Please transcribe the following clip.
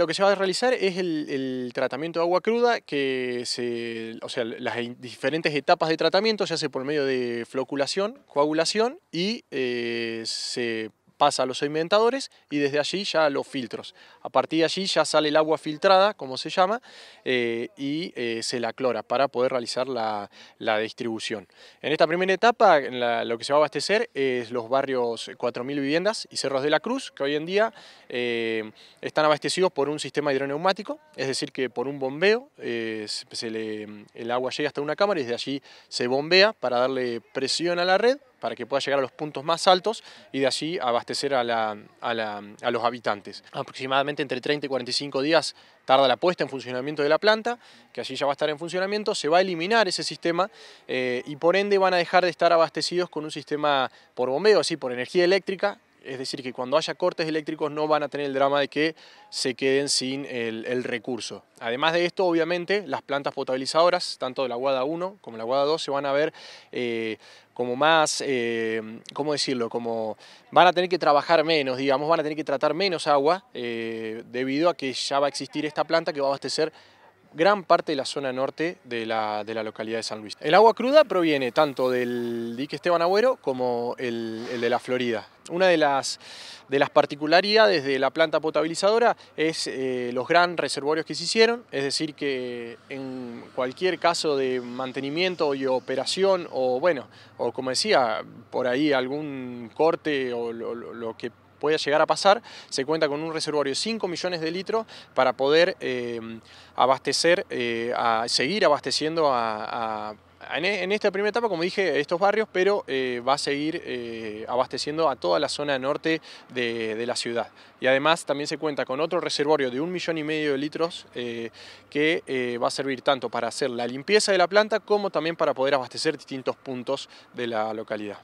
lo que se va a realizar es el, tratamiento de agua cruda, que se, o sea, las diferentes etapas de tratamiento se hace por medio de floculación, coagulación y eh, se pasa a los sedimentadores y desde allí ya los filtros. A partir de allí ya sale el agua filtrada, como se llama, eh, y eh, se la clora para poder realizar la, distribución. En esta primera etapa lo que se va a abastecer es los barrios 4.000 viviendas y Cerros de la Cruz, que hoy en día eh, están abastecidos por un sistema hidroneumático, es decir, que por un bombeo el agua llega hasta una cámara y desde allí se bombea para darle presión a la red para que pueda llegar a los puntos más altos y de allí abastecer a, a, los habitantes. Aproximadamente entre 30 y 45 días tarda la puesta en funcionamiento de la planta, que así ya va a estar en funcionamiento, se va a eliminar ese sistema eh, y por ende van a dejar de estar abastecidos con un sistema por bombeo, así por energía eléctrica, es decir, que cuando haya cortes eléctricos no van a tener el drama de que se queden sin el, recurso. Además de esto, obviamente, las plantas potabilizadoras, tanto de la Guada 1 como la Guada 2, se van a ver eh, como más, eh, ¿cómo decirlo? Como van a tener que trabajar menos, digamos, van a tener que tratar menos agua eh, debido a que ya va a existir esta planta que va a abastecer gran parte de la zona norte de la, de la, localidad de San Luis. El agua cruda proviene tanto del dique Esteban Agüero como el, el de la Florida. Una de las, de las, particularidades de la planta potabilizadora es eh, los gran reservorios que se hicieron, es decir, que en cualquier caso de mantenimiento y operación, o bueno, o como decía, por ahí algún corte o lo, lo que pueda llegar a pasar, se cuenta con un reservorio de 5 millones de litros para poder eh, abastecer, eh, a seguir abasteciendo a, en, esta primera etapa, como dije, estos barrios, pero eh, va a seguir abasteciendo a toda la zona norte de, la ciudad. Y además también se cuenta con otro reservorio de un millón y medio de litros que va a servir tanto para hacer la limpieza de la planta como también para poder abastecer distintos puntos de la localidad.